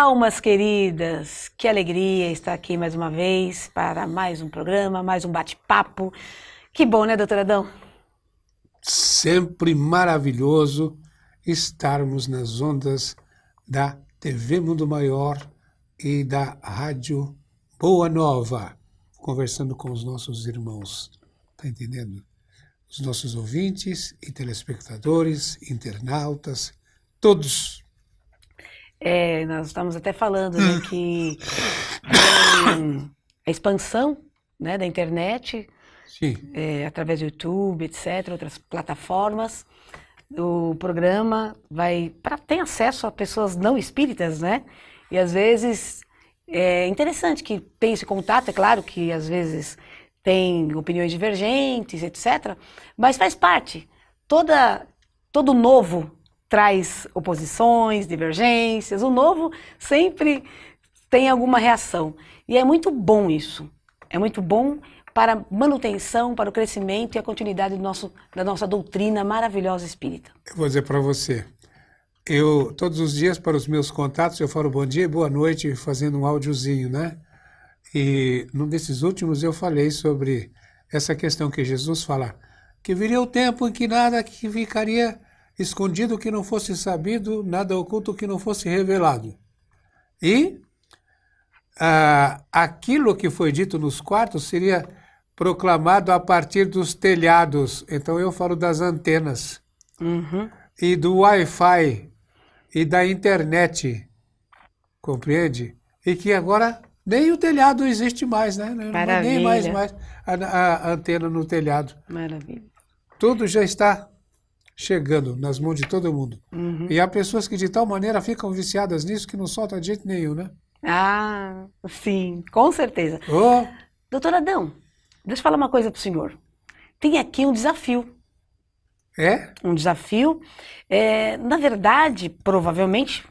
Almas queridas, que alegria estar aqui mais uma vez para mais um programa, mais um bate-papo. Que bom, né, doutora Adão? Sempre maravilhoso estarmos nas ondas da TV Mundo Maior e da Rádio Boa Nova, conversando com os nossos irmãos, tá entendendo? Os nossos ouvintes e telespectadores, internautas, todos é, nós estamos até falando né, hum. que a expansão né, da internet, é, através do YouTube, etc., outras plataformas, o programa vai para tem acesso a pessoas não espíritas, né? E às vezes é interessante que tem esse contato, é claro que às vezes tem opiniões divergentes, etc., mas faz parte. Toda, todo novo traz oposições, divergências. O novo sempre tem alguma reação. E é muito bom isso. É muito bom para a manutenção, para o crescimento e a continuidade do nosso, da nossa doutrina maravilhosa espírita. Eu vou dizer para você, eu todos os dias para os meus contatos eu falo bom dia e boa noite fazendo um áudiozinho, né? E num desses últimos eu falei sobre essa questão que Jesus fala, que viria o tempo em que nada que ficaria escondido que não fosse sabido, nada oculto que não fosse revelado. E ah, aquilo que foi dito nos quartos seria proclamado a partir dos telhados. Então eu falo das antenas uhum. e do Wi-Fi e da internet, compreende? E que agora nem o telhado existe mais, né? É Maravilha. Nem mais, mais a, a antena no telhado. Maravilha. Tudo já está chegando nas mãos de todo mundo. Uhum. E há pessoas que de tal maneira ficam viciadas nisso que não soltam de jeito nenhum, né? Ah, sim, com certeza. Oh. Doutor Adão, deixa eu falar uma coisa para o senhor. Tem aqui um desafio. É? Um desafio. É, na verdade, provavelmente,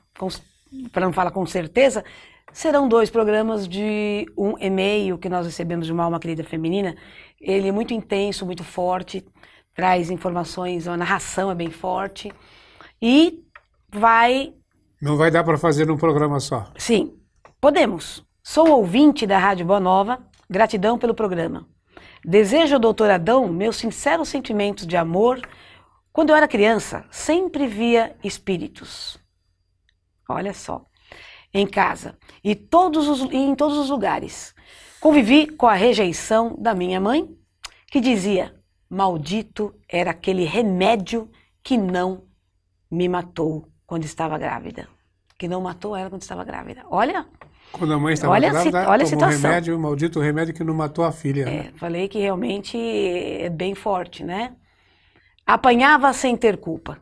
para não falar com certeza, serão dois programas de um e-mail que nós recebemos de uma alma querida feminina. Ele é muito intenso, muito forte traz informações, a narração é bem forte. E vai. Não vai dar para fazer num programa só. Sim, podemos. Sou ouvinte da Rádio Boa Nova, gratidão pelo programa. Desejo ao doutor Adão meus sinceros sentimentos de amor. Quando eu era criança, sempre via espíritos. Olha só. Em casa e, todos os, e em todos os lugares. Convivi com a rejeição da minha mãe, que dizia: Maldito era aquele remédio que não me matou quando estava grávida. Que não matou ela quando estava grávida. Olha. Quando a mãe estava olha grávida, a, olha a situação. remédio, o maldito remédio que não matou a filha. É, né? Falei que realmente é bem forte, né? Apanhava sem ter culpa.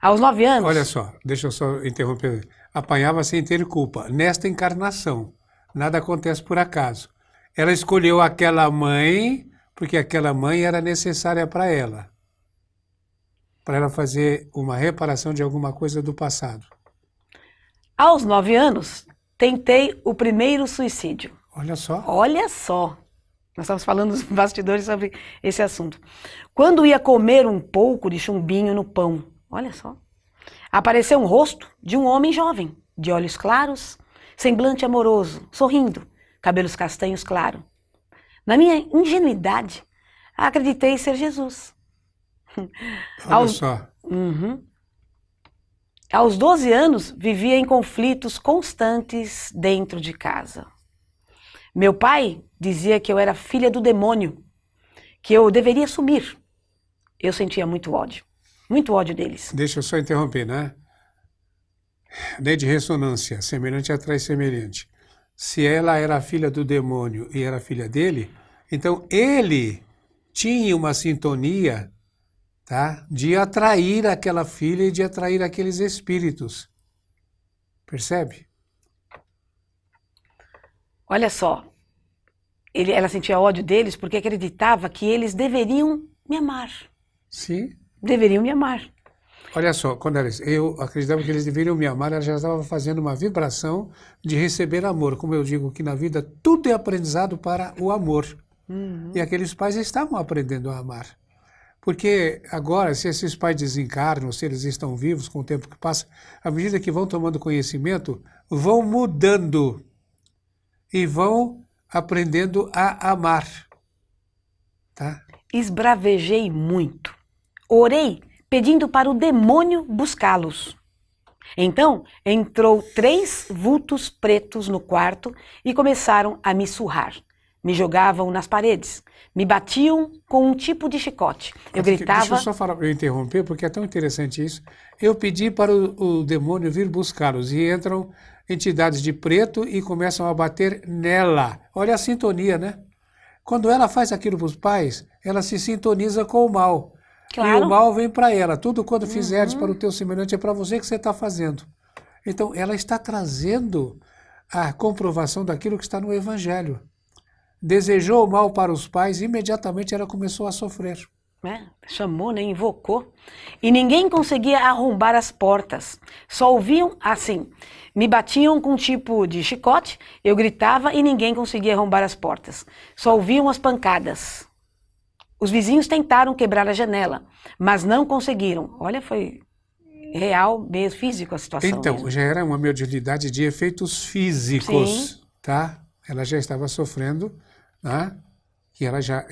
Aos nove anos. Olha só, deixa eu só interromper. Apanhava sem ter culpa. Nesta encarnação, nada acontece por acaso. Ela escolheu aquela mãe porque aquela mãe era necessária para ela, para ela fazer uma reparação de alguma coisa do passado. Aos nove anos, tentei o primeiro suicídio. Olha só. Olha só. Nós estamos falando nos bastidores sobre esse assunto. Quando ia comer um pouco de chumbinho no pão, olha só, apareceu um rosto de um homem jovem, de olhos claros, semblante amoroso, sorrindo, cabelos castanhos claros. Na minha ingenuidade, acreditei ser Jesus. Olha Aos... só. Uhum. Aos 12 anos, vivia em conflitos constantes dentro de casa. Meu pai dizia que eu era filha do demônio, que eu deveria sumir. Eu sentia muito ódio, muito ódio deles. Deixa eu só interromper, né? Lei de ressonância, semelhante atrai semelhante se ela era filha do demônio e era filha dele, então ele tinha uma sintonia tá, de atrair aquela filha e de atrair aqueles espíritos. Percebe? Olha só, ele, ela sentia ódio deles porque acreditava que eles deveriam me amar. Sim. Deveriam me amar. Olha só, quando ela, eu acreditava que eles deveriam me amar, ela já estava fazendo uma vibração de receber amor. Como eu digo que na vida tudo é aprendizado para o amor. Uhum. E aqueles pais estavam aprendendo a amar. Porque agora, se esses pais desencarnam, se eles estão vivos com o tempo que passa, à medida que vão tomando conhecimento, vão mudando e vão aprendendo a amar. Tá? Esbravejei muito. Orei pedindo para o demônio buscá-los. Então entrou três vultos pretos no quarto e começaram a me surrar. Me jogavam nas paredes, me batiam com um tipo de chicote. Eu gritava. Deixa eu só falar, eu interromper, porque é tão interessante isso. Eu pedi para o, o demônio vir buscá-los e entram entidades de preto e começam a bater nela. Olha a sintonia, né? Quando ela faz aquilo para os pais, ela se sintoniza com o mal. Claro. E o mal vem para ela. Tudo quando uhum. fizeres uhum. para o teu semelhante é para você que você está fazendo. Então, ela está trazendo a comprovação daquilo que está no Evangelho. Desejou o mal para os pais, imediatamente ela começou a sofrer. É, chamou, né, invocou. E ninguém conseguia arrombar as portas. Só ouviam assim. Me batiam com tipo de chicote, eu gritava e ninguém conseguia arrombar as portas. Só ouviam as pancadas. Os vizinhos tentaram quebrar a janela, mas não conseguiram. Olha, foi real mesmo, físico a situação. Então, mesmo. já era uma mediunidade de efeitos físicos, Sim. tá? Ela já estava sofrendo, né? Que ela já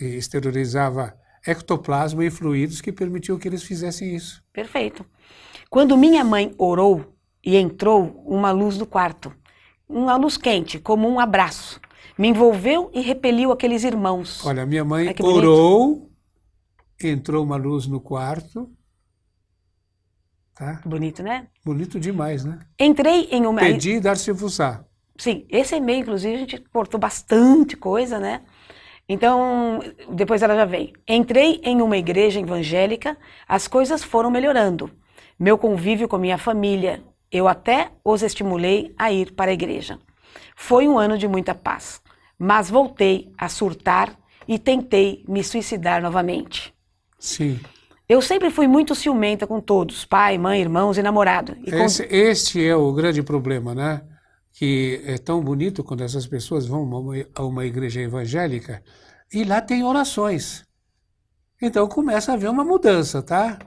exteriorizava ectoplasma e fluidos que permitiu que eles fizessem isso. Perfeito. Quando minha mãe orou e entrou uma luz no quarto, uma luz quente, como um abraço. Me envolveu e repeliu aqueles irmãos. Olha, minha mãe Ai, orou, entrou uma luz no quarto. Tá? Bonito, né? Bonito demais, né? Entrei em uma. Pedi dar-se fuçar. Sim, esse e-mail, inclusive, a gente cortou bastante coisa, né? Então, depois ela já vem. Entrei em uma igreja evangélica, as coisas foram melhorando. Meu convívio com minha família, eu até os estimulei a ir para a igreja. Foi um ano de muita paz mas voltei a surtar e tentei me suicidar novamente. Sim. Eu sempre fui muito ciumenta com todos, pai, mãe, irmãos e namorado. E Esse, Este é o grande problema, né? Que é tão bonito quando essas pessoas vão a uma, a uma igreja evangélica e lá tem orações. Então começa a haver uma mudança, tá?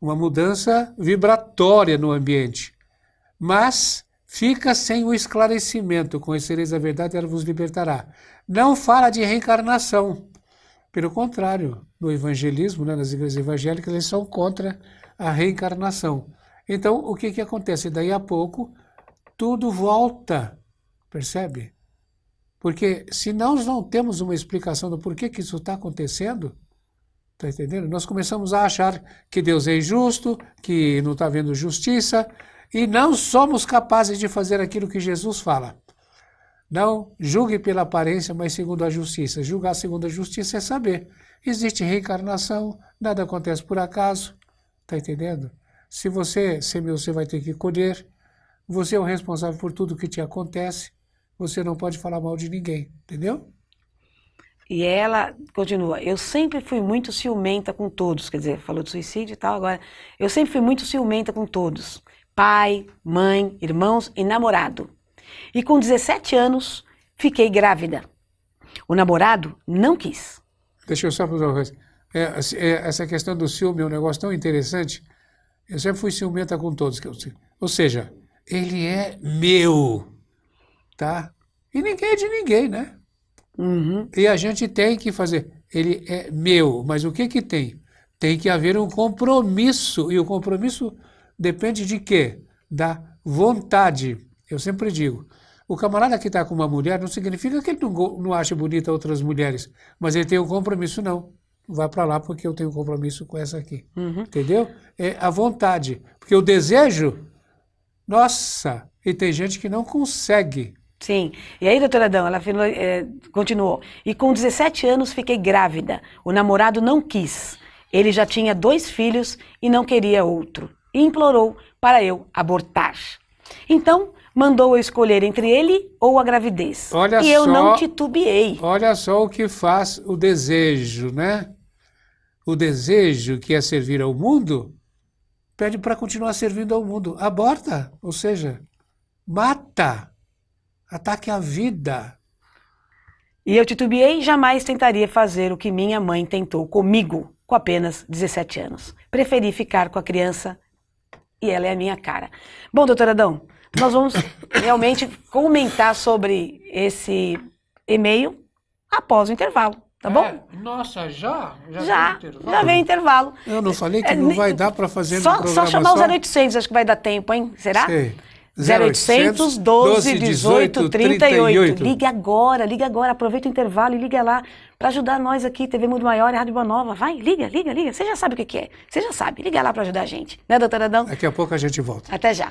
Uma mudança vibratória no ambiente. Mas Fica sem o esclarecimento, conhecereis a verdade, ela vos libertará. Não fala de reencarnação. Pelo contrário, no evangelismo, né, nas igrejas evangélicas, eles são contra a reencarnação. Então, o que, que acontece? Daí a pouco, tudo volta, percebe? Porque se nós não temos uma explicação do porquê que isso está acontecendo, está entendendo? Nós começamos a achar que Deus é injusto, que não está havendo justiça, e não somos capazes de fazer aquilo que Jesus fala. Não julgue pela aparência, mas segundo a justiça. Julgar segundo a justiça é saber. Existe reencarnação, nada acontece por acaso. Está entendendo? Se você semeou, você vai ter que colher. Você é o responsável por tudo que te acontece. Você não pode falar mal de ninguém, entendeu? E ela continua: Eu sempre fui muito ciumenta com todos. Quer dizer, falou de suicídio e tal, agora. Eu sempre fui muito ciumenta com todos pai, mãe, irmãos e namorado. E com 17 anos, fiquei grávida. O namorado não quis. Deixa eu só fazer uma coisa. É, assim, é, essa questão do ciúme é um negócio tão interessante. Eu sempre fui ciumenta com todos. Que eu, ou seja, ele é meu, tá? E ninguém é de ninguém, né? Uhum. E a gente tem que fazer. Ele é meu, mas o que que tem? Tem que haver um compromisso, e o compromisso Depende de quê? Da vontade. Eu sempre digo, o camarada que está com uma mulher não significa que ele não, não acha bonita outras mulheres, mas ele tem um compromisso, não. Vai para lá porque eu tenho um compromisso com essa aqui. Uhum. Entendeu? É a vontade. Porque o desejo, nossa, e tem gente que não consegue. Sim. E aí, doutora Adão, ela falou, é, continuou. E com 17 anos fiquei grávida. O namorado não quis. Ele já tinha dois filhos e não queria outro e implorou para eu abortar. Então, mandou eu escolher entre ele ou a gravidez. Olha e eu só, não titubeei. Olha só o que faz o desejo, né? O desejo que é servir ao mundo pede para continuar servindo ao mundo. Aborta, ou seja, mata, ataque a vida. E eu titubeei, jamais tentaria fazer o que minha mãe tentou comigo, com apenas 17 anos. Preferi ficar com a criança e ela é a minha cara. Bom, doutor Adão, nós vamos realmente comentar sobre esse e-mail após o intervalo, tá é, bom? É, nossa, já? Já, já, já vem intervalo. Eu não falei que é, não vai dar para fazer só, no programa. Só chamar os 0800, acho que vai dar tempo, hein? Será? Sei. 0800 12 18 38. Ligue agora, liga agora, aproveita o intervalo e liga lá para ajudar nós aqui, TV Mundo Maior e Rádio Boa Nova. Vai, liga, liga, liga. Você já sabe o que, é. Você já sabe. Liga lá para ajudar a gente. Né, doutora Adão? Daqui a pouco a gente volta. Até já.